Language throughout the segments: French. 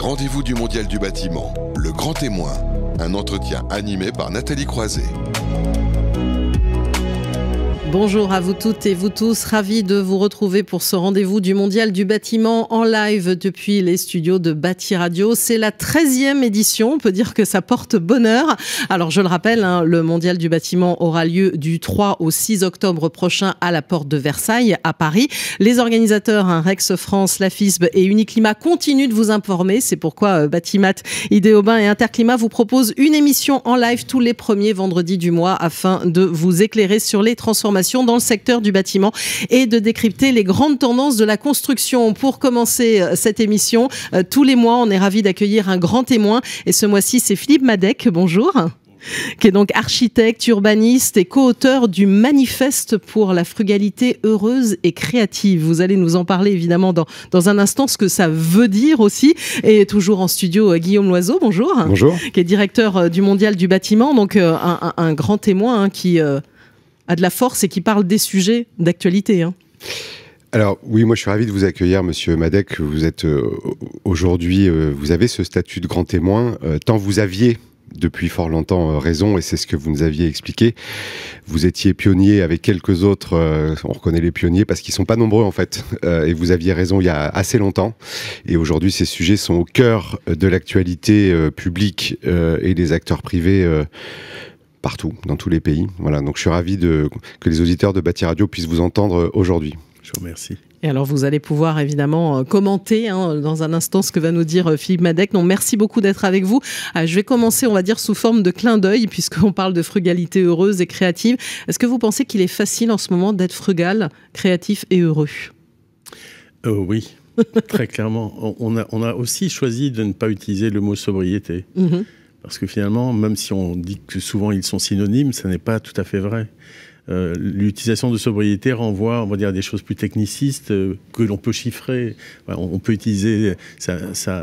rendez-vous du Mondial du bâtiment, le grand témoin, un entretien animé par Nathalie Croiset. Bonjour à vous toutes et vous tous, ravis de vous retrouver pour ce rendez-vous du Mondial du bâtiment en live depuis les studios de Bâti Radio. C'est la 13e édition, on peut dire que ça porte bonheur. Alors je le rappelle, hein, le Mondial du bâtiment aura lieu du 3 au 6 octobre prochain à la porte de Versailles, à Paris. Les organisateurs, hein, Rex France, la et Uniclimat continuent de vous informer. C'est pourquoi euh, Batimat, Idéobain et Interclimat vous proposent une émission en live tous les premiers vendredis du mois afin de vous éclairer sur les transformations dans le secteur du bâtiment et de décrypter les grandes tendances de la construction. Pour commencer euh, cette émission, euh, tous les mois, on est ravis d'accueillir un grand témoin et ce mois-ci, c'est Philippe Madec. Bonjour qui est donc architecte, urbaniste et co-auteur du Manifeste pour la frugalité heureuse et créative. Vous allez nous en parler évidemment dans, dans un instant, ce que ça veut dire aussi. Et toujours en studio, euh, Guillaume Loiseau, bonjour. Bonjour. Qui est directeur du Mondial du bâtiment, donc un, grand témoin hein, qui a de la force et qui parle des sujets d'actualité. Hein. Alors oui, moi je suis ravi de vous accueillir, Monsieur Madec. Vous êtes euh, aujourd'hui, euh, vous avez ce statut de grand témoin, euh, tant vous aviez depuis fort longtemps raison, et c'est ce que vous nous aviez expliqué. Vous étiez pionnier avec quelques autres, on reconnaît les pionniers parce qu'ils ne sont pas nombreux en fait, et vous aviez raison il y a assez longtemps. Et aujourd'hui, ces sujets sont au cœur de l'actualité publique et des acteurs privés partout, dans tous les pays. Voilà, donc je suis ravi de, que les auditeurs de Bâti Radio puissent vous entendre euh, aujourd'hui. Je vous remercie. Et alors, vous allez pouvoir évidemment euh, commenter hein, dans un instant ce que va nous dire euh, Philippe Madec. Non, merci beaucoup d'être avec vous. je vais commencer, on va dire, sous forme de clin d'œil, puisqu'on parle de frugalité heureuse et créative. Est-ce que vous pensez qu'il est facile en ce moment d'être frugal, créatif et heureux Oui, très clairement. On a, on a, aussi choisi de ne pas utiliser le mot sobriété. Mhm. Parce que finalement, même si on dit que souvent ils sont synonymes, ça n'est pas tout à fait vrai. Euh, l'utilisation de sobriété renvoie, on va dire, à des choses plus technicistes euh, que l'on peut chiffrer. on, peut utiliser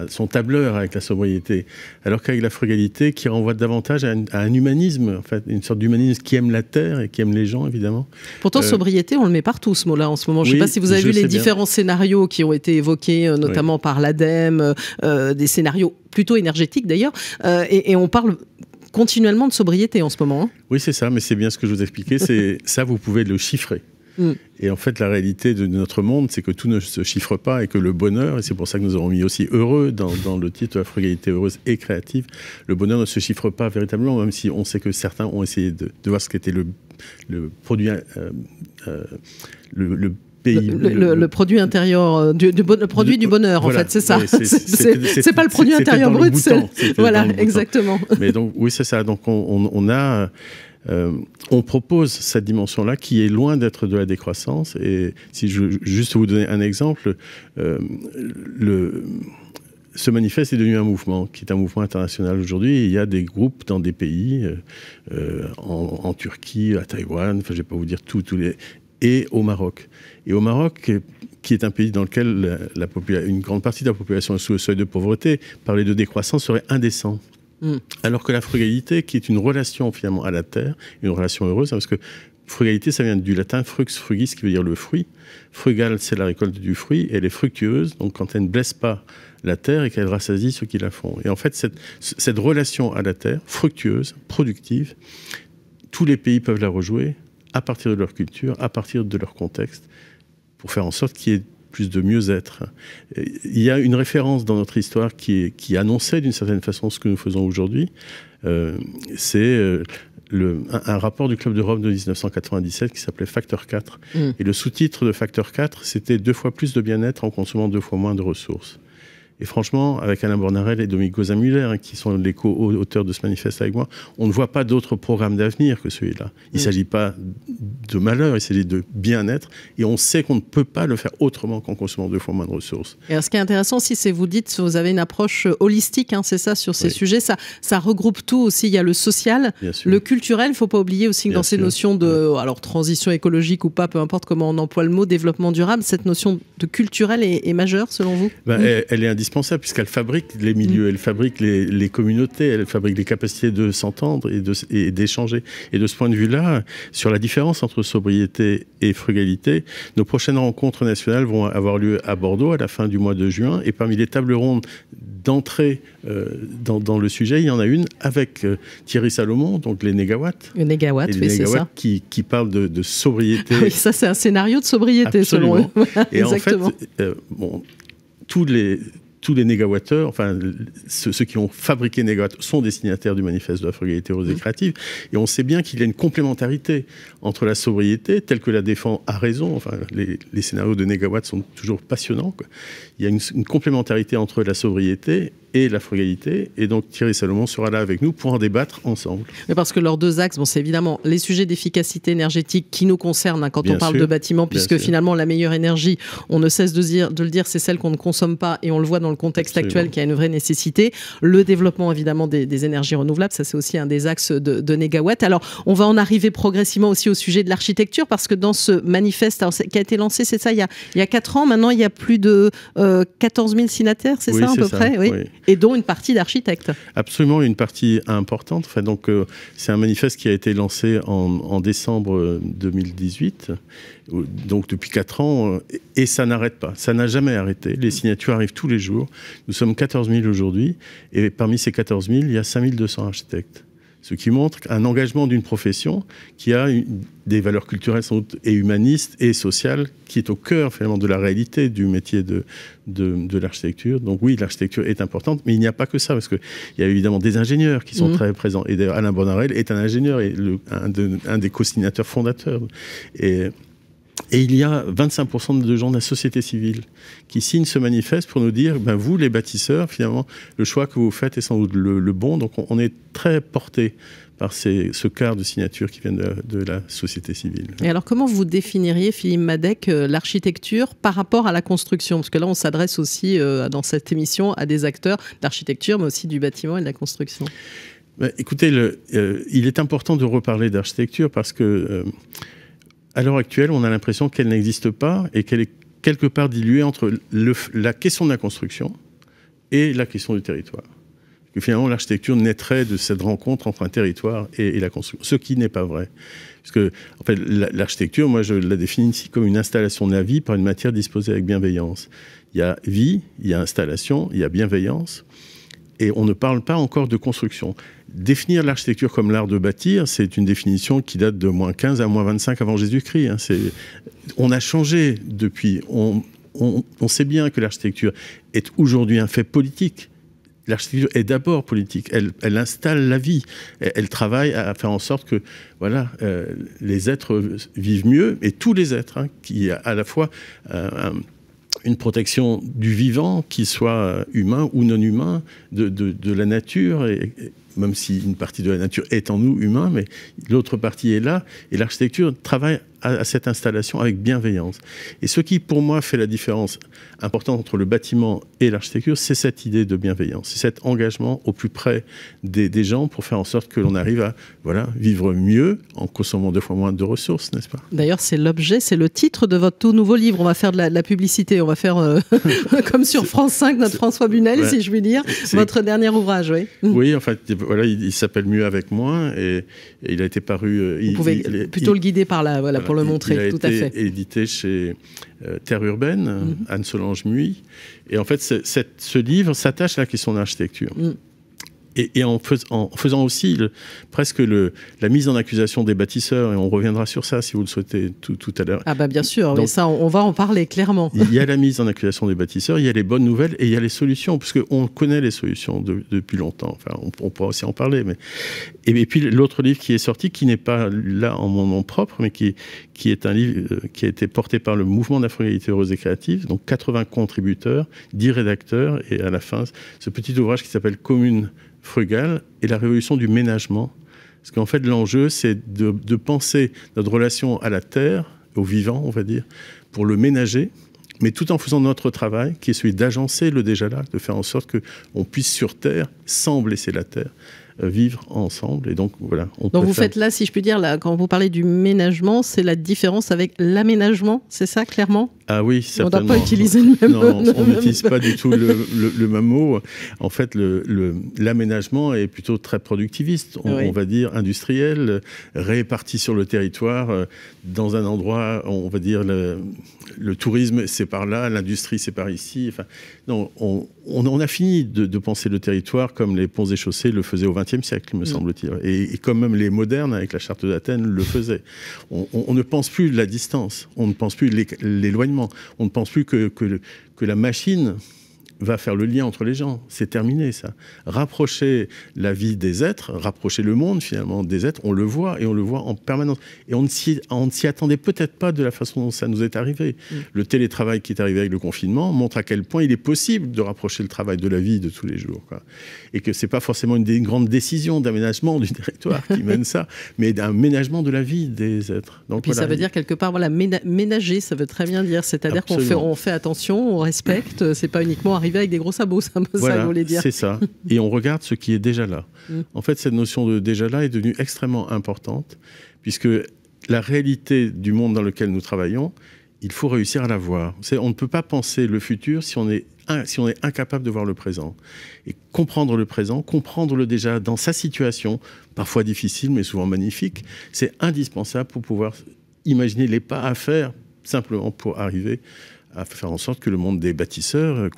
son tableur avec la sobriété, alors qu'avec la frugalité, qui renvoie davantage à, un, humanisme, en fait, une sorte d'humanisme qui aime la terre et qui aime les gens, évidemment. Pourtant, euh, sobriété, on le met partout ce mot-là en ce moment. Je ne sais pas si vous avez vu les différents scénarios qui ont été évoqués, notamment par l'ADEME, des scénarios plutôt énergétiques, d'ailleurs, et, et, on parle continuellement de sobriété en ce moment. Hein. Oui, c'est ça, mais c'est bien ce que je vous expliquais. C'est ça, vous pouvez le chiffrer. Mm. Et en fait, la réalité de notre monde, c'est que tout ne se chiffre pas et que le bonheur, et c'est pour ça que nous avons mis aussi heureux dans, le titre La frugalité heureuse et créative, le bonheur ne se chiffre pas véritablement, même si on sait que certains ont essayé de, voir ce qu'était le, le produit, euh, euh, le le, produit intérieur, euh, du, le produit du bonheur, en fait, c'est ça. c'est pas le produit intérieur brut, Voilà, exactement. Mais donc, oui, c'est ça. Donc, on, a. Euh, on propose cette dimension-là qui est loin d'être de la décroissance. Et si je juste vous donner un exemple, euh, le, ce manifeste est devenu un mouvement, qui est un mouvement international aujourd'hui. Il y a des groupes dans des pays, en, Turquie, à Taïwan, enfin, je ne vais pas vous dire tous les, et au Maroc. Et au Maroc, euh, qui est un pays dans lequel une grande partie de la population est sous le seuil de pauvreté, parler de décroissance serait indécent. Hmm. Alors que la frugalité, qui est une relation finalement à la terre, une relation heureuse, hein, parce que frugalité, ça vient du latin frux frugis, qui veut dire le fruit. Frugal, c'est la récolte du fruit, elle est fructueuse, donc quand elle ne blesse pas la terre et qu'elle rassasie ceux qui la font. Et en fait, cette relation à la terre, fructueuse, productive, tous les pays peuvent la rejouer, à partir de leur culture, à partir de leur contexte, pour faire en sorte qu'il y ait plus de mieux-être. Il y a une référence dans notre histoire qui, annonçait d'une certaine façon ce que nous faisons aujourd'hui. Euh, c'est euh, un, rapport du Club de Rome de 1997 qui s'appelait Facteur 4. Mm. Et le sous-titre de Facteur 4, c'était deux fois plus de bien-être en consommant deux fois moins de ressources. Et franchement, avec Alain Bornarel et Dominique Zamuller, hein, qui sont les co-auteurs de ce manifeste avec moi, on ne voit pas d'autre programme d'avenir que celui-là. Il ne mm. s'agit pas de malheur, il s'agit de bien-être. Et on sait qu'on ne peut pas le faire autrement qu'en consommant deux fois moins de ressources. Et ce qui est intéressant aussi, c'est vous dites, vous avez une approche euh, holistique, hein, c'est ça, sur ces sujets. Ça, ça regroupe tout aussi. Il y a le social, le culturel. Il ne faut pas oublier aussi que dans ces notions de alors, transition écologique ou pas, peu importe comment on emploie le mot, développement durable, cette notion de culturel est, majeure, selon vous bah, elle, elle est puisqu'elle fabrique les milieux, mm. elle fabrique les, communautés, elle fabrique les capacités de s'entendre et d'échanger. Et, de ce point de vue-là, sur la différence entre sobriété et frugalité, nos prochaines rencontres nationales vont avoir lieu à Bordeaux à la fin du mois de juin. Et parmi les tables rondes d'entrée euh, dans, le sujet, il y en a une avec euh, Thierry Salomon, donc les négawatts. Les négawatts, oui, c'est ça. Qui, qui parle de, sobriété. Ah oui, ça c'est un scénario de sobriété selon eux. et en fait, euh, bon, tous les, tous les négawatteurs, enfin ceux, qui ont fabriqué négawattheures sont destinataires du manifeste de la frugalité rose et mm. créative. Et on sait bien qu'il y a une complémentarité entre la sobriété, telle que la défend à raison, enfin les, scénarios de négawatts sont toujours passionnants, il y a une complémentarité entre la sobriété et la frugalité. Et donc Thierry Salomon sera là avec nous pour en débattre ensemble. Mais parce que leurs deux axes, bon, c'est évidemment les sujets d'efficacité énergétique qui nous concernent hein, quand on parle de bâtiments, puisque finalement la meilleure énergie, on ne cesse de, dire, de le dire, c'est celle qu'on ne consomme pas et on le voit dans le contexte actuel qui a une vraie nécessité. Le développement évidemment des, énergies renouvelables, ça c'est aussi un des axes de, de Négawatt. Alors on va en arriver progressivement aussi au sujet de l'architecture parce que dans ce manifeste qui a été lancé, c'est ça, il y, a, il 4 ans, maintenant il y a plus de 14 euh, 000 signataires, c'est ça à peu près oui. Et dont une partie d'architectes. Absolument, une partie importante. Enfin, donc, euh, c'est un manifeste qui a été lancé en, en décembre 2018, euh, donc depuis quatre ans, euh, et ça n'arrête pas. Ça n'a jamais arrêté. Les signatures arrivent tous les jours. Nous sommes 14 000 aujourd'hui, et parmi ces 14 000, il y a 5 200 architectes ce qui montre un engagement d'une profession qui a des valeurs culturelles et humanistes et sociales qui est au cœur finalement de la réalité du métier de, de, l'architecture. Donc oui, l'architecture est importante, mais il n'y a pas que ça, parce qu'il y a évidemment des ingénieurs qui sont mmh. très présents. Et d'ailleurs, Alain Bonarel est un ingénieur et un, des co-signateurs fondateurs. Et et il y a 25% de gens de la société civile qui signent ce manifeste pour nous dire, ben vous les bâtisseurs, finalement, le choix que vous faites est sans doute le, bon. Donc on, est très porté par ces, ce quart de signatures qui viennent de, la société civile. Et alors, comment vous définiriez, Philippe Madec, euh, l'architecture par rapport à la construction Parce que là, on s'adresse aussi, euh, dans cette émission, à des acteurs d'architecture, mais aussi du bâtiment et de la construction. Ben, écoutez, le, euh, il est important de reparler d'architecture parce que à l'heure actuelle, on a l'impression qu'elle n'existe pas et qu'elle est quelque part diluée entre la question de la construction et la question du territoire. Que finalement, l'architecture naîtrait de cette rencontre entre un territoire et, la construction, ce qui n'est pas vrai. Parce que l'architecture, moi, je la définis ici comme une installation de la vie par une matière disposée avec bienveillance. Il y a vie, il y a installation, il y a bienveillance, et on ne parle pas encore de construction définir l'architecture comme l'art de bâtir, c'est une définition qui date de moins 15 à moins 25 avant Jésus-Christ. Hein. On a changé depuis. On, sait bien que l'architecture est aujourd'hui un fait politique. L'architecture est d'abord politique. Elle, installe la vie. Elle, travaille à faire en sorte que voilà, euh, les êtres vivent mieux, et tous les êtres, hein, qui à la fois euh, une protection du vivant, qu'il soit humain ou non humain, de, la nature. et même si une partie de la nature est en nous, humains, mais l'autre partie est là, et l'architecture travaille à, cette installation avec bienveillance. Et ce qui, pour moi, fait la différence importante entre le bâtiment et l'architecture, c'est cette idée de bienveillance, c'est cet engagement au plus près des, gens pour faire en sorte que l'on arrive à voilà, vivre mieux en consommant deux fois moins de ressources, n'est-ce pas D'ailleurs, c'est l'objet, c'est le titre de votre tout nouveau livre. On va faire de la, publicité, on va faire euh, comme sur France 5, notre François Bunel, si je puis dire, votre dernier ouvrage, oui. Oui, en fait, voilà, il, s'appelle Mieux avec moi et, il a été paru. Euh, Vous pouvez plutôt le guider par la le montrer, il a été édité chez euh, Terre Urbaine, mhm. Anne-Solange Muy. Et en fait, ce livre s'attache à la question d'architecture. l'architecture. Mm et, en, faisant aussi presque le, la mise en accusation des bâtisseurs, et on reviendra sur ça si vous le souhaitez tout, tout à l'heure. Ah bah bien sûr, mais ça on, va en parler clairement. Il y a la mise en accusation des bâtisseurs, il y a les bonnes nouvelles et il y a les solutions, parce qu'on connaît les solutions depuis longtemps, enfin on, pourra aussi en parler. Mais... Et, puis l'autre livre qui est sorti, qui n'est pas là en mon nom propre, mais qui, qui est un livre euh, qui a été porté par le mouvement dafro Heureuse et Créative, donc 80 contributeurs, 10 rédacteurs, et à la fin, ce petit ouvrage qui s'appelle Commune frugale et la révolution du ménagement. Parce qu'en fait, l'enjeu, c'est de, penser notre relation à la terre, au vivant, on va dire, pour le ménager, mais tout en faisant notre travail, qui est celui d'agencer le déjà là, de faire en sorte qu'on puisse sur terre, sans blesser la terre, euh, vivre ensemble. Et donc, voilà. donc, vous faites là, si je puis dire, là, quand vous parlez du ménagement, c'est la différence avec l'aménagement, c'est ça, clairement ah oui, On n'a pas utilisé le même on n'utilise pas du tout le, le, même mot. En fait, l'aménagement est plutôt très productiviste, on, va dire industriel, réparti sur le territoire, euh, dans un endroit, on va dire le, tourisme c'est par là, l'industrie c'est par ici. Enfin, non, on, on, a fini de, penser le territoire comme les ponts et chaussées le faisaient au XXe siècle, me mm. semble-t-il. Et, et, comme même les modernes, avec la charte d'Athènes, le faisaient. On, ne pense plus la distance, on ne pense plus l'éloignement on ne pense plus que la machine va faire le lien entre les gens. C'est terminé, ça. Rapprocher la vie des êtres, rapprocher le monde, finalement, des êtres, on le voit, et on le voit en permanence. Et on ne s'y attendait peut-être pas de la façon dont ça nous est arrivé. Mm. Le télétravail qui est arrivé avec le confinement montre à quel point il est possible de rapprocher le travail de la vie de tous les jours. Quoi. Et que ce n'est pas forcément une, grande décision d'aménagement du territoire qui mène ça, mais d'un ménagement de la vie des êtres. Donc, et puis ça veut dire quelque part, voilà, ménager, ça veut très bien dire. C'est-à-dire qu'on fait, on fait attention, on respecte, c'est pas uniquement arriver avec des gros sabots, c'est un peu ça que voulez dire. C'est ça. Et on regarde ce qui est déjà là. Mm. En fait, cette notion de déjà là est devenue extrêmement importante, puisque la réalité du monde dans lequel nous travaillons, il faut réussir à la voir. On ne peut pas penser le futur si on est si on est incapable de voir le présent. Et comprendre le présent, comprendre le déjà dans sa situation, parfois difficile mais souvent magnifique, c'est indispensable pour pouvoir imaginer les pas à faire simplement pour arriver à faire en sorte que le monde des bâtisseurs euh,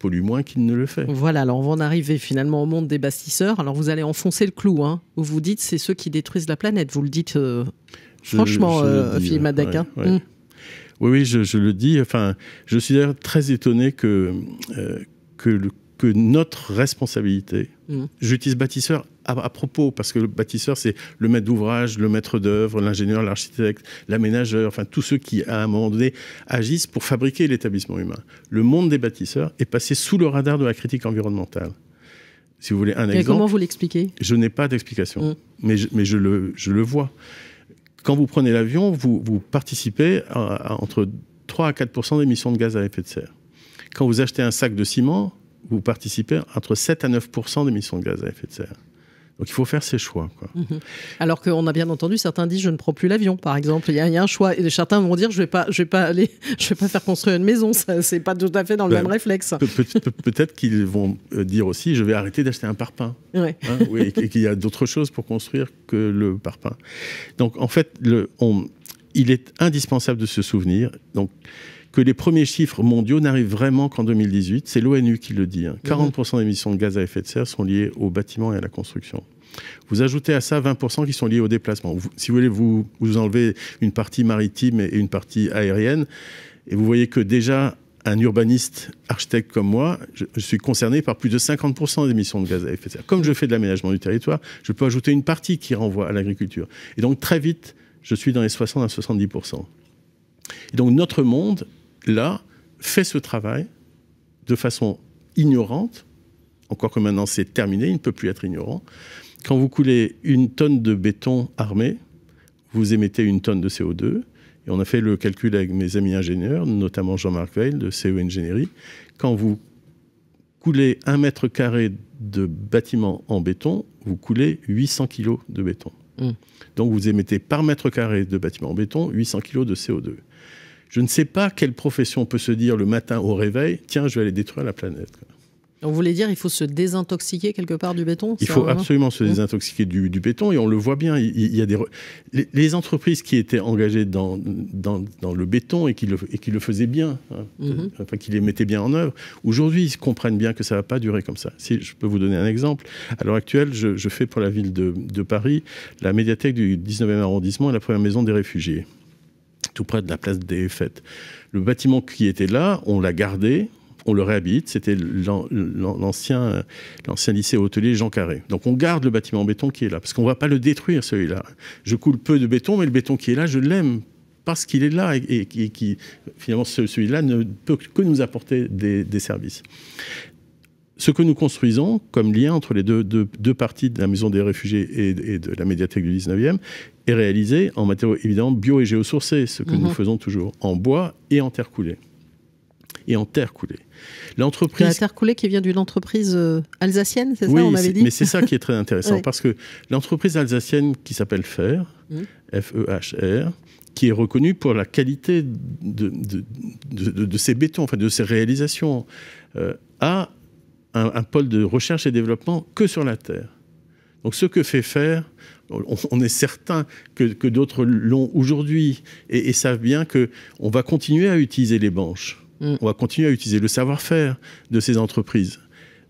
pollue moins qu'il ne le fait. Voilà, alors on va en arriver finalement au monde des bastisseurs. Alors vous allez enfoncer le clou, hein, vous dites c'est ceux qui détruisent la planète. Vous le dites euh, franchement, je euh, hein. hum. Oui, oui, je, le dis. Enfin, je suis d'ailleurs très étonné que, euh, que le que notre responsabilité, mm. j'utilise bâtisseur à, propos, parce que le bâtisseur, c'est le maître d'ouvrage, le maître d'œuvre, l'ingénieur, l'architecte, l'aménageur, enfin tous ceux qui, à un moment donné, agissent pour fabriquer l'établissement humain. Le monde des bâtisseurs est passé sous le radar de la critique environnementale si vous voulez, un exemple. Comment vous l'expliquez Je n'ai pas d'explication, mm. mais, je, mais je, le, je, le, vois. Quand vous prenez l'avion, vous, vous, participez à entre 3 à 4 d'émissions de gaz à effet de serre. Quand vous achetez un sac de ciment, vous participez entre 7 à 9 d'émissions de gaz à effet de serre. Donc il faut faire ses choix. Quoi. Mhm. Alors qu'on a bien entendu, certains disent je ne prends plus l'avion, par exemple. Il y, a, un choix. Et certains vont dire je ne vais, pas, je vais, pas aller, je vais pas faire construire une maison. Ce n'est pas tout à fait dans le ben, même réflexe. Peut-être qu'ils vont euh, dire aussi je vais arrêter d'acheter un parpaing. Hein, oui, et, qu'il y a d'autres choses pour construire que le parpaing. Donc en fait, le, on, il est indispensable de se souvenir. Donc que les premiers chiffres mondiaux n'arrivent vraiment qu'en 2018. C'est l'ONU qui le dit. 40% des émissions de gaz à effet de serre sont liées aux bâtiments et à la construction. Vous ajoutez à ça 20% qui sont liés aux déplacements. si vous voulez, vous, enlevez une partie maritime et une partie aérienne, et vous voyez que déjà un urbaniste architecte comme moi, je, je, suis concerné par plus de 50% des émissions de gaz à effet de serre. Comme je fais de l'aménagement du territoire, je peux ajouter une partie qui renvoie à l'agriculture. Et donc très vite, je suis dans les 60 à 70%. Et donc notre monde là, fait ce travail de façon ignorante. Encore que maintenant c'est terminé, il ne peut plus être ignorant. Quand vous coulez une tonne de béton armé, vous émettez une tonne de CO2. Et on a fait le calcul avec mes amis ingénieurs, notamment Jean-Marc Veil de CE Ingénierie. Quand vous coulez un mètre carré de bâtiment en béton, vous coulez 800 kg de béton. Mmh. Donc vous émettez par mètre carré de bâtiment en béton 800 kg de CO2. Je ne sais pas quelle profession peut se dire le matin au réveil, tiens, je vais aller détruire la planète. On voulait dire, il faut se désintoxiquer quelque part du béton Il faut hein absolument se mmh. désintoxiquer du, béton et on le voit bien. Il, y a des les, entreprises qui étaient engagées dans, dans, le béton et qui le, qui le faisaient bien, hein, mmh. enfin, qui les mettaient bien en œuvre, aujourd'hui, ils comprennent bien que ça ne va pas durer comme ça. Si je peux vous donner un exemple, à l'heure actuelle, je, fais pour la ville de, de Paris la médiathèque du 19e arrondissement et la première maison des réfugiés tout près de la place des fêtes. Le bâtiment qui était là, on l'a gardé, on le réhabite, C'était l'ancien lycée hôtelier Jean Carré. Donc on garde le bâtiment en béton qui est là, parce qu'on ne va pas le détruire celui-là. Je coule peu de béton, mais le béton qui est là, je l'aime parce qu'il est là et, qui finalement celui-là ne peut que nous apporter des services ce que nous construisons comme lien entre les deux, parties de la Maison des réfugiés et, de la médiathèque du 19e est réalisé en matériaux évidemment bio et géosourcés, ce que nous mhm. faisons toujours, en bois et en terre coulée. Et en terre coulée. L'entreprise. La terre coulée qui vient d'une entreprise euh, alsacienne, c'est ça, on avait dit Mais c'est ça qui est très intéressant, parce que l'entreprise alsacienne qui s'appelle FER, mhm. F-E-H-R, qui est reconnue pour la qualité de, de, ses bétons, enfin de ses réalisations, euh, a un, pôle de recherche et développement que sur la Terre. Donc ce que fait faire, on, est certain que, d'autres l'ont aujourd'hui et, savent bien qu'on va continuer à utiliser les banches, mm. on va continuer à utiliser le savoir-faire de ces entreprises.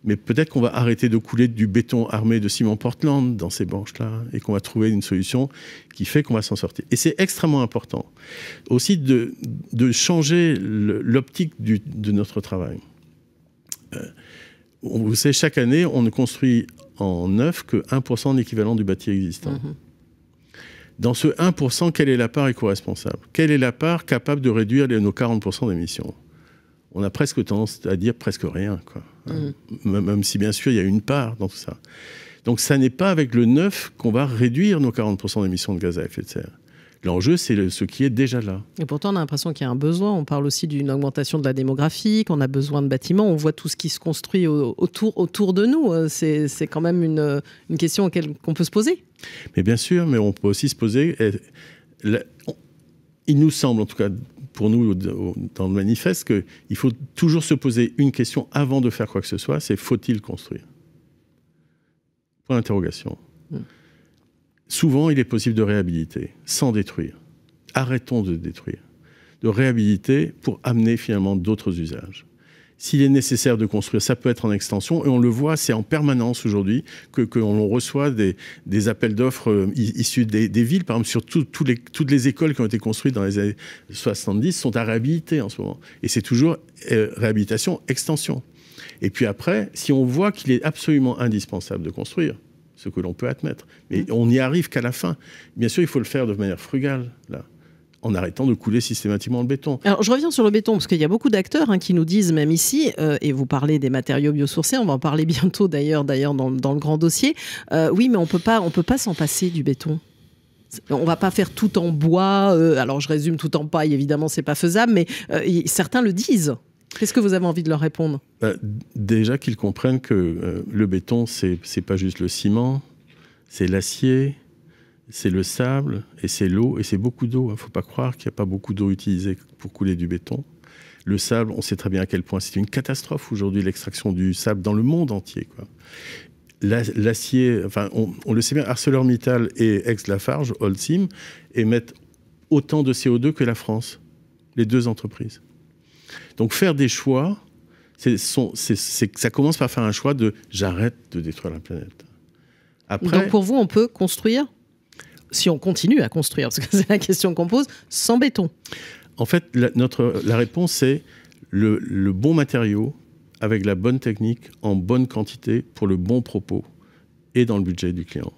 Mais peut-être qu'on va arrêter de couler du béton armé de ciment Portland dans ces banches-là et qu'on va trouver une solution qui fait qu'on va s'en sortir. Et c'est extrêmement important aussi de, changer l'optique de notre travail. Euh, vous savez, chaque année, on ne construit en neuf que 1% de l'équivalent du bâti existant. Mhm. Dans ce 1%, quelle est la part éco-responsable Quelle est la part capable de réduire nos 40% d'émissions On a presque tendance à dire presque rien, quoi. Hein mhm. Même si, bien sûr, il y a une part dans tout ça. Donc, ça n'est pas avec le neuf qu'on va réduire nos 40% d'émissions de gaz à effet de serre. L'enjeu, c'est ce qui est déjà là. Et pourtant, on a l'impression qu'il y a un besoin. On parle aussi d'une augmentation de la démographie, qu'on a besoin de bâtiments. On voit tout ce qui se construit autour, autour de nous. Euh, c'est quand même une, une question qu'on peut se poser. Mais bien sûr, mais on peut aussi se poser. Euh, il nous semble, en tout cas pour nous dans le manifeste, qu'il faut toujours se poser une question avant de faire quoi que ce soit c'est faut-il construire Point d'interrogation. Hmm souvent il est possible de réhabiliter, sans détruire. Arrêtons de détruire, de réhabiliter pour amener finalement d'autres usages. S'il est nécessaire de construire, ça peut être en extension, et on le voit, c'est en permanence aujourd'hui que, que reçoit des, appels d'offres euh, issus des, villes, par exemple sur toutes les écoles qui ont été construites dans les années 70 sont à réhabiliter en ce moment, et c'est toujours euh, réhabilitation, extension. Et puis après, si on voit qu'il est absolument indispensable de construire, ce que l'on peut admettre. Mais mmh. on n'y arrive qu'à la fin. Bien sûr, il faut le faire de manière frugale, là en arrêtant de couler systématiquement le béton. Alors je reviens sur le béton, parce qu'il y a beaucoup d'acteurs hein, qui nous disent, même ici, euh, et vous parlez des matériaux biosourcés, on va en parler bientôt d'ailleurs dans, le grand dossier, euh, oui mais on pas ne peut pas s'en passer du béton. On va pas faire tout en bois, euh, alors je résume tout en paille, évidemment c'est pas faisable, mais certains le disent. Qu'est-ce que vous avez envie de leur répondre bah, Déjà qu'ils comprennent que euh, le béton, ce n'est pas juste le ciment, c'est l'acier, c'est le sable, et c'est l'eau, et c'est beaucoup d'eau. Il hein. ne faut pas croire qu'il n'y a pas beaucoup d'eau utilisée pour couler du béton. Le sable, on sait très bien à quel point c'est une catastrophe aujourd'hui, l'extraction du sable dans le monde entier. l'acier, enfin, on, le sait bien, ArcelorMittal et Ex-Lafarge, Holcim, émettent autant de CO2 que la France, les deux entreprises. Donc faire des choix, c'est, ça commence par faire un choix de j'arrête de détruire la planète. Après, Donc pour vous, on peut construire, si on continue à construire, parce que c'est la question qu'on pose, sans béton. En fait, la, notre, la réponse, est le, le bon matériau avec la bonne technique, en bonne quantité, pour le bon propos et dans le budget du client.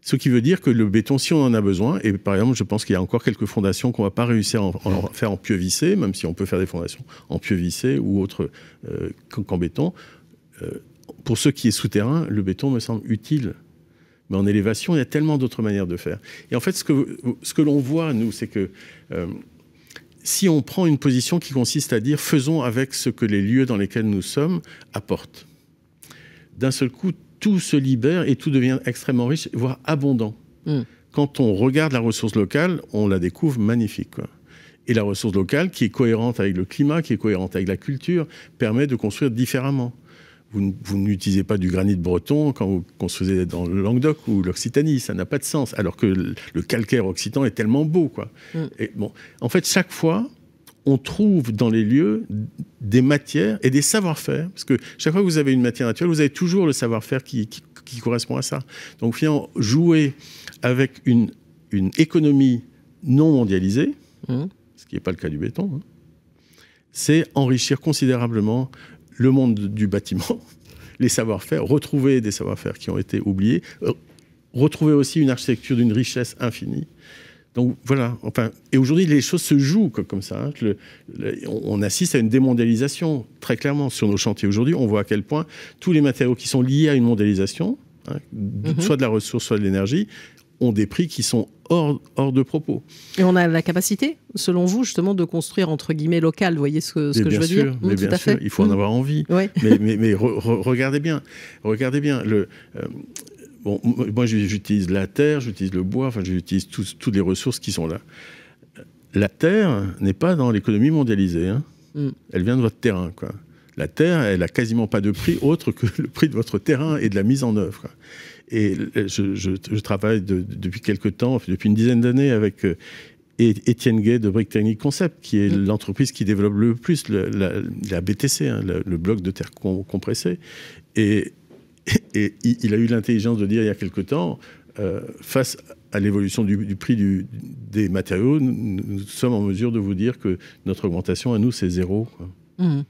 Ce qui veut dire que le béton, si on en a besoin, et par exemple, je pense qu'il y a encore quelques fondations qu'on ne va pas réussir à mm. faire en pieux même si on peut faire des fondations en pieux vissés ou autres euh, qu'en béton. Euh, pour ce qui est souterrain, le béton me semble utile. Mais en élévation, il y a tellement d'autres manières de faire. Et en fait, ce que, ce que l'on voit, nous, c'est que euh, si on prend une position qui consiste à dire faisons avec ce que les lieux dans lesquels nous sommes apportent, d'un seul coup, tout se libère et tout devient extrêmement riche, voire abondant. Hmm. Quand on regarde la ressource locale, on la découvre magnifique. Et la ressource locale, qui est cohérente avec le climat, qui est cohérente avec la culture, permet de construire différemment. Vous, n'utilisez pas du granit breton quand vous construisez dans le Languedoc ou l'Occitanie, ça n'a pas de sens. Alors que le calcaire occitan est tellement beau, quoi. Hmm. Et bon, en fait, chaque fois, on trouve dans les lieux des matières et des savoir-faire, parce que chaque fois que vous avez une matière naturelle, vous avez toujours le savoir-faire qui, correspond à ça. Donc finalement, jouer avec une, économie non mondialisée, mmh. ce qui n'est pas le cas du béton, hein, c'est enrichir considérablement le monde du bâtiment, les savoir-faire, retrouver des savoir-faire qui ont été oubliés, euh, retrouver aussi une architecture d'une richesse infinie voilà, enfin, et aujourd'hui les choses se jouent comme ça. Hein. on assiste à une démondialisation, très clairement, sur nos chantiers aujourd'hui. On voit à quel point tous les matériaux qui sont liés à une mondialisation, hein, mm-hmm. soit de la ressource, soit de l'énergie, ont des prix qui sont hors, hors de propos. Et on a la capacité, selon vous, justement, de construire entre guillemets local, vous voyez ce que, je veux dire mm, mais bien sûr, il faut en mm. avoir envie. Mais, regardez bien, regardez bien, le, euh, moi j'utilise la terre, j'utilise le bois, enfin j'utilise toutes les ressources qui sont là. La terre n'est pas dans l'économie mondialisée. Hein. Hmm. Elle vient de votre terrain. Quoi. La terre, elle n'a quasiment pas de prix autre que le prix de votre terrain et de la mise en œuvre. Et euh, je, travaille depuis quelques temps, depuis une dizaine d'années, avec euh, Étienne Gay de Technique Concept, qui est hmm. l'entreprise qui développe le plus la, BTC, hein, le, bloc de terre compressée. Et et il a eu l'intelligence de dire il y a quelque temps, euh, face à l'évolution du, prix des matériaux, nous, sommes en mesure de vous dire que notre augmentation à nous, c'est zéro. Hein. Mmh.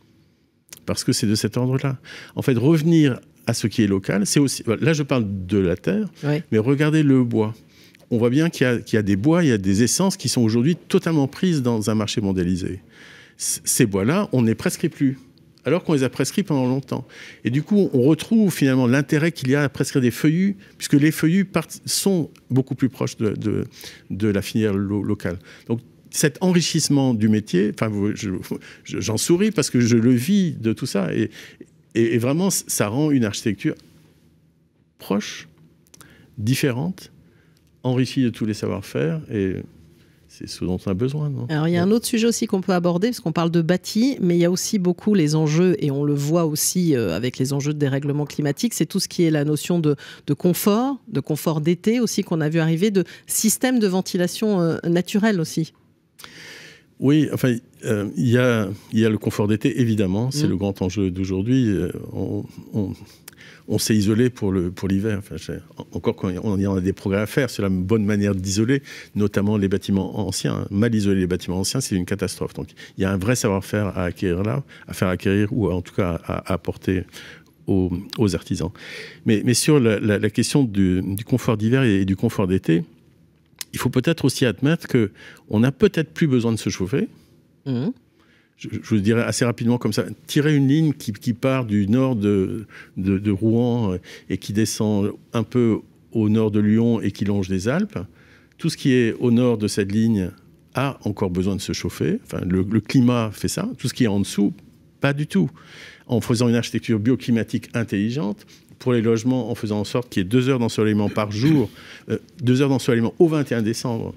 Parce que c'est de cet ordre-là. En fait, revenir à ce qui est local, c'est aussi. Là, je parle de la terre, mais regardez le bois. On voit bien qu'il y, a des bois, il y a des essences qui sont aujourd'hui totalement prises dans un marché mondialisé. ces bois-là, on n'est presque plus alors qu'on les a prescrits pendant longtemps. Et du coup, on retrouve finalement l'intérêt qu'il y a à prescrire des feuillus, puisque les feuillus sont beaucoup plus proches de, la filière locale. Donc, cet enrichissement du métier, enfin, j'en souris parce que je le vis de tout ça. Et, et vraiment, ça rend une architecture proche, différente, enrichie de tous les savoir-faire. Et c'est ce dont on a besoin. Alors il y a un autre sujet aussi qu'on peut aborder, parce qu'on parle de bâti, mais il y a aussi beaucoup les enjeux, et on le voit aussi euh, avec les enjeux de dérèglement climatique, c'est tout ce qui est la notion de, de confort, de confort d'été aussi qu'on a vu arriver, de système de ventilation euh, naturelle aussi. Oui, enfin, euh, il y, a, y, a, le confort d'été, évidemment, c'est mm. le grand enjeu d'aujourd'hui. on on s'est isolé pour l'hiver. encore quand on y en a des progrès à faire, c'est la bonne manière d'isoler, notamment les bâtiments anciens. Mal isoler les bâtiments anciens, c'est une catastrophe. Donc, il y a un vrai savoir-faire à acquérir là, à faire acquérir ou en tout cas à, apporter aux, artisans. Mais, sur la, question du, confort d'hiver et du confort d'été, il faut peut-être aussi admettre qu'on on n'a peut-être plus besoin de se chauffer. Mmh je, vous dirais assez rapidement comme ça, tirer une ligne qui, part du nord de, Rouen euh, et qui descend un peu au nord de Lyon et qui longe les Alpes, tout ce qui est au nord de cette ligne a encore besoin de se chauffer. Enfin, le, climat fait ça. Tout ce qui est en dessous, pas du tout. En faisant une architecture bioclimatique intelligente, pour les logements, en faisant en sorte qu'il y ait deux heures d'ensoleillement par jour, euh, deux heures d'ensoleillement au 21 décembre,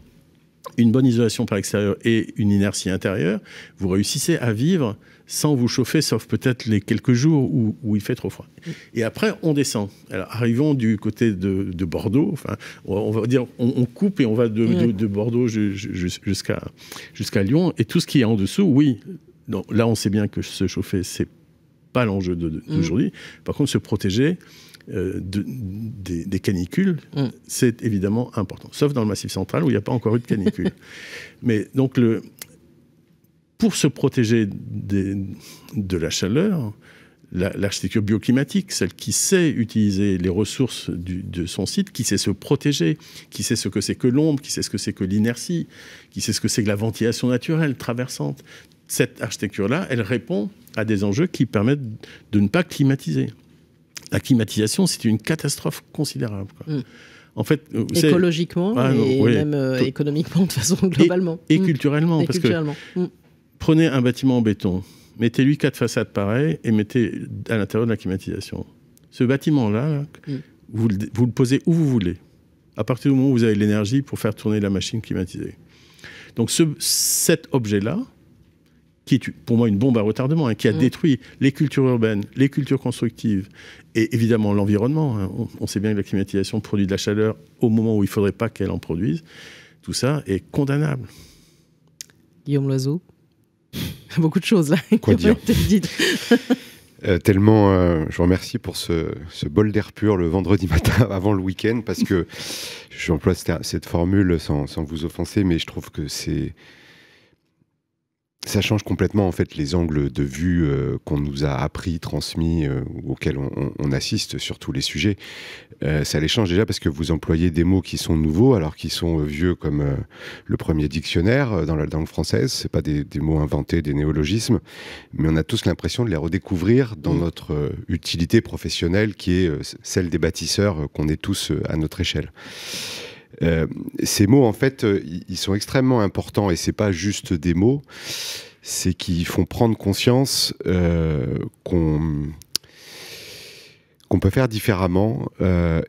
une bonne isolation par l'extérieur et une inertie intérieure, vous réussissez à vivre sans vous chauffer, sauf peut-être les quelques jours où, il fait trop froid. Et après, on descend. Alors, arrivons du côté de, Bordeaux. on va dire, on, coupe et on va de, mm. Bordeaux jusqu'à jusqu'à Lyon. Et tout ce qui est en dessous, oui. là, on sait bien que se chauffer, c'est pas l'enjeu d'aujourd'hui. Mm. Par contre, se protéger, euh, des, canicules, mm. c'est évidemment important. Sauf dans le Massif central où il n'y a pas encore eu de canicule. Mais donc, pour se protéger de la chaleur, l'architecture bioclimatique, celle qui sait utiliser les ressources de son site, qui sait se protéger, qui sait ce que c'est que l'ombre, qui sait ce que c'est que l'inertie, qui sait ce que c'est que la ventilation naturelle traversante. Cette architecture-là, elle répond à des enjeux qui permettent de ne pas climatiser la climatisation, c'est une catastrophe considérable. Mm. En fait, euh, écologiquement et même euh, économiquement de façon globalement. Et, mm. culturellement, parce que mm. prenez un bâtiment en béton, mettez-lui quatre façades pareilles et mettez à l'intérieur de la climatisation. Ce bâtiment-là, vous, le, posez où vous voulez, à partir du moment où vous avez l'énergie pour faire tourner la machine climatisée. Donc cet objet-là, qui pour moi une bombe à retardement, hein, qui a mm. détruit les cultures urbaines, les cultures constructives et évidemment l'environnement. Hein. On, sait bien que la climatisation produit de la chaleur au moment où il ne faudrait pas qu'elle en produise. Tout ça est condamnable. Guillaume Loiseau, beaucoup de choses là. Quoi dire Euh, tellement, euh, je vous remercie pour ce, bol d'air pur le vendredi matin avant le week-end parce que j'emploie cette, cette formule sans, vous offenser, mais je trouve que c'est ça change complètement en fait les angles de vue euh, qu'on nous a appris, transmis, euh, auxquels on, assiste sur tous les sujets. Euh, ça les change déjà parce que vous employez des mots qui sont nouveaux alors qu'ils sont vieux comme le premier dictionnaire dans la langue française. C'est pas des, mots inventés, des néologismes, mais on a tous l'impression de les redécouvrir dans mm. notre utilité professionnelle qui est celle des bâtisseurs qu'on est tous à notre échelle. Euh, ces mots, en fait, euh, ils sont extrêmement importants et c'est pas juste des mots, c'est qu'ils font prendre conscience euh, qu'on qu'on peut faire différemment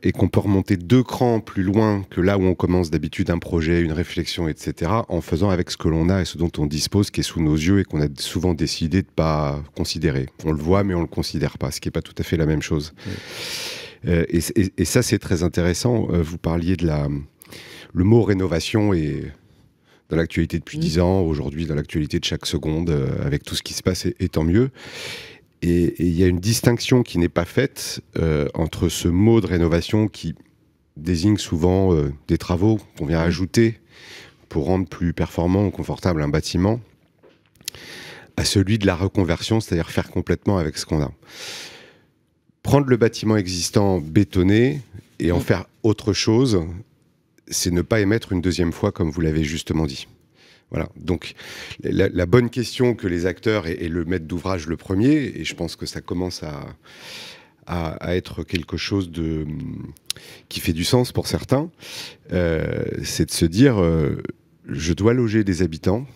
et qu'on peut remonter deux crans plus loin que là où on commence d'habitude un projet, une réflexion, etc., en faisant avec ce que l'on a et ce dont on dispose, qui est sous nos yeux et qu'on a souvent décidé de ne pas considérer. On le voit, mais on ne le considère pas, ce qui n'est pas tout à fait la même chose. et, ça, c'est très intéressant. Vous parliez de la, le mot rénovation est dans l'actualité depuis mm. dix ans, aujourd'hui dans l'actualité de chaque seconde, euh, avec tout ce qui se passe, et, tant mieux. Et il y a une distinction qui n'est pas faite euh, entre ce mot de rénovation qui désigne souvent euh, des travaux qu'on vient mm. ajouter pour rendre plus performant ou confortable un bâtiment, à celui de la reconversion, c'est-à-dire faire complètement avec ce qu'on a. Prendre le bâtiment existant bétonné et en mm. faire autre chose, c'est ne pas émettre une deuxième fois, comme vous l'avez justement dit. Voilà. Donc, la, bonne question que les acteurs et, le maître d'ouvrage le premier, et je pense que ça commence à, être quelque chose de, qui fait du sens pour certains, euh, c'est de se dire euh, je dois loger des habitants.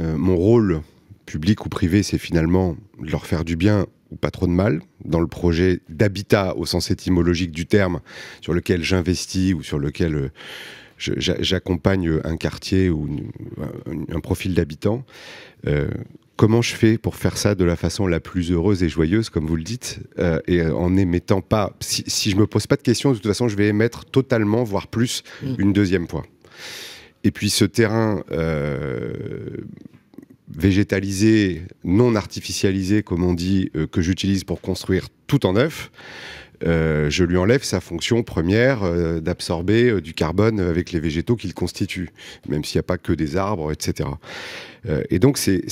Euh, mon rôle, public ou privé, c'est finalement de leur faire du bien pas trop de mal dans le projet d'habitat au sens étymologique du terme, sur lequel j'investis ou sur lequel euh, j'accompagne un quartier ou un profil d'habitant. Euh, comment je fais pour faire ça de la façon la plus heureuse et joyeuse, comme vous le dites, euh, et en n'émettant pas, si, je je me pose pas de questions, de toute façon, je vais émettre totalement, voire plus, mm. une deuxième fois. Et puis ce terrain végétalisé, non artificialisé, comme on dit, euh, que j'utilise pour construire tout en neuf, euh, je lui enlève sa fonction première euh, d'absorber du carbone avec les végétaux qu'il constitue, même s'il n'y a pas que des arbres, etc. et donc, c'est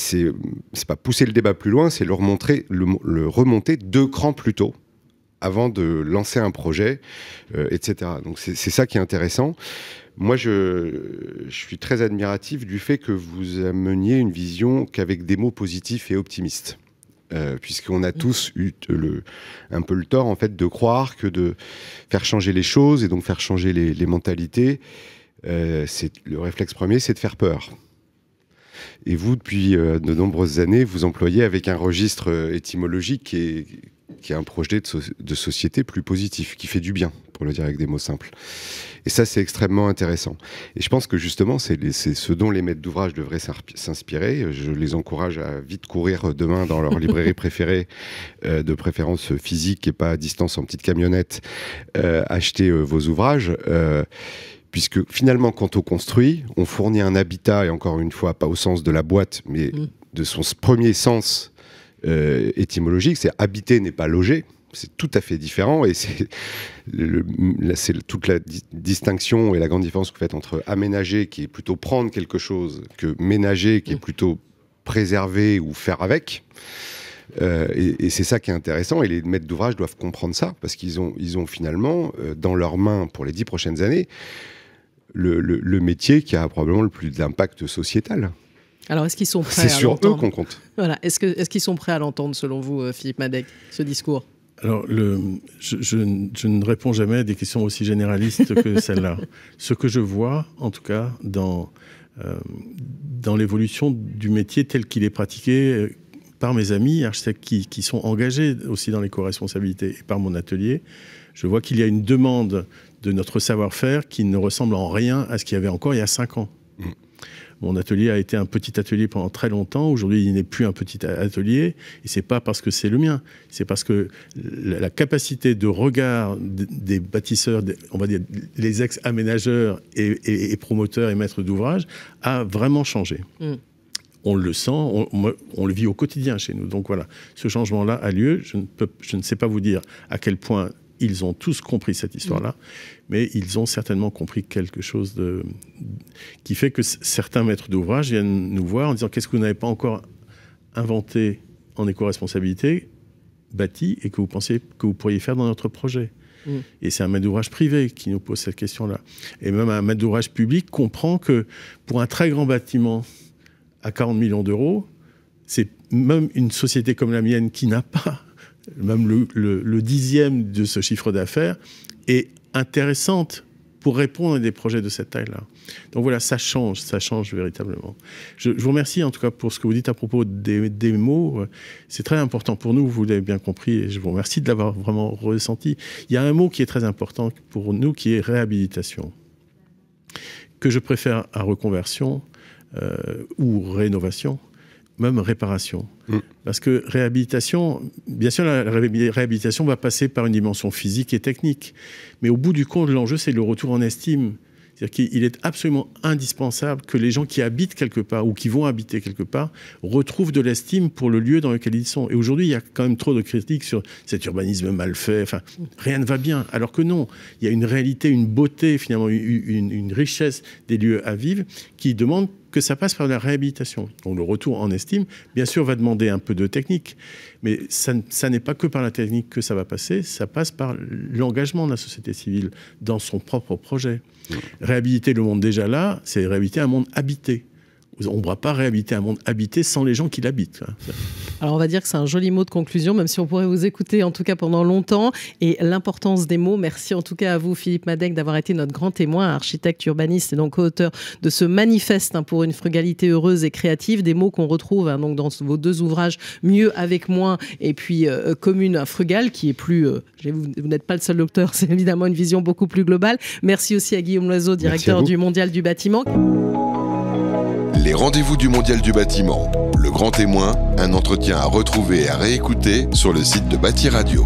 pas pousser le débat plus loin, c'est le, montrer le, remonter deux crans plus tôt avant de lancer un projet, etc. Donc c'est ça qui est intéressant. Moi, je, suis très admiratif du fait que vous ameniez une vision qu'avec des mots positifs et optimistes. Euh, puisqu'on a mmh. tous eu le, un peu le tort en fait de croire que de faire changer les choses et donc faire changer les, mentalités, euh, le réflexe premier, c'est de faire peur. Et vous, depuis euh, de nombreuses années, vous employez avec un registre étymologique qui qui est un projet de, société plus positif, qui fait du bien, pour le dire avec des mots simples. Et ça, c'est extrêmement intéressant. Et je pense que justement, c'est ce dont les maîtres d'ouvrage devraient s'inspirer. Je les encourage à vite courir demain dans leur librairie préférée, euh, de préférence physique et pas à distance en petite camionnette, euh, acheter euh, vos ouvrages puisque finalement, quand on construit, on fournit un habitat, et encore une fois, pas au sens de la boîte, mais mmh. de son premier sens euh, étymologique, c'est habiter n'est pas loger. C'est tout à fait différent et c'est toute la distinction et la grande différence que vous faites entre aménager, qui est plutôt prendre quelque chose, que ménager, qui est mm. plutôt préserver ou faire avec. Euh, et, c'est ça qui est intéressant. Et les maîtres d'ouvrage doivent comprendre ça, parce qu'ils ont, ils ont finalement euh, dans leurs mains, pour les dix prochaines années, le, le métier qui a probablement le plus d'impact sociétal. Alors, est-ce qu'ils sont prêts C'est sur eux qu'on compte. Est-ce qu'ils sont prêts à l'entendre, selon vous, euh, Philippe Madec, ce discours alors, le, je, ne réponds jamais à des questions aussi généralistes que celle-là. Ce que je vois, en tout cas, dans, euh, dans l'évolution du métier tel qu'il est pratiqué euh, par mes amis architectes qui, qui sont engagés aussi dans les co-responsabilités et par mon atelier, je vois qu'il y a une demande de notre savoir-faire qui ne ressemble en rien à ce qu'il y avait encore il y a cinq ans. Mm. Mon atelier a été un petit atelier pendant très longtemps. Aujourd'hui, il n'est plus un petit atelier. Et c'est pas parce que c'est le mien. C'est parce que la capacité de regard des bâtisseurs, on va dire les ex-aménageurs et, promoteurs et maîtres d'ouvrage, a vraiment changé. Mm. on le sent, on, le vit au quotidien chez nous. Donc voilà, ce changement-là a lieu. je ne sais pas vous dire à quel point ils ont tous compris cette histoire-là, mm. mais ils ont certainement compris quelque chose de... qui fait que certains maîtres d'ouvrage viennent nous voir en disant qu'est-ce que vous n'avez pas encore inventé en éco-responsabilité, bâti, et que vous pensez que vous pourriez faire dans notre projet. Mm. Et c'est un maître d'ouvrage privé qui nous pose cette question-là. Et même un maître d'ouvrage public comprend que pour un très grand bâtiment à 40 millions d'euros, c'est même une société comme la mienne qui n'a pas même le, dixième de ce chiffre d'affaires, est intéressante pour répondre à des projets de cette taille-là. Donc voilà, ça change, ça change véritablement. Je, vous remercie en tout cas pour ce que vous dites à propos des, mots. C'est très important pour nous, vous l'avez bien compris, et je vous remercie de l'avoir vraiment ressenti. Il y a un mot qui est très important pour nous, qui est réhabilitation, que je préfère à reconversion euh, ou rénovation même réparation. Mm. Parce que réhabilitation, bien sûr, la réhabilitation va passer par une dimension physique et technique. Mais au bout du compte, l'enjeu, c'est le retour en estime. C'est-à-dire qu'il est absolument indispensable que les gens qui habitent quelque part ou qui vont habiter quelque part retrouvent de l'estime pour le lieu dans lequel ils sont. Et aujourd'hui, il y a quand même trop de critiques sur cet urbanisme mal fait. Enfin, rien ne va bien. Alors que non, il y a une réalité, une beauté, finalement, une, une richesse des lieux à vivre qui demande que ça passe par la réhabilitation. Donc le retour en estime, bien sûr, va demander un peu de technique, mais ça, ça n'est pas que par la technique que ça va passer, ça passe par l'engagement de la société civile dans son propre projet. Réhabiliter le monde déjà là, c'est réhabiliter un monde habité on ne pourra pas réhabiter un monde habité sans les gens qui l'habitent. Alors on va dire que c'est un joli mot de conclusion, même si on pourrait vous écouter en tout cas pendant longtemps. Et l'importance des mots, merci en tout cas à vous Philippe Madec d'avoir été notre grand témoin, architecte urbaniste et donc auteur de ce manifeste hein, pour une frugalité heureuse et créative, des mots qu'on retrouve hein, donc dans vos deux ouvrages Mieux avec moins et puis euh, euh, Commune frugale, qui est plus, euh, vous, n'êtes pas le seul docteur, c'est évidemment une vision beaucoup plus globale. Merci aussi à Guillaume Loiseau, directeur du Mondial du bâtiment. Les rendez-vous du Mondial du bâtiment, le grand témoin, un entretien à retrouver et à réécouter sur le site de Bâti Radio.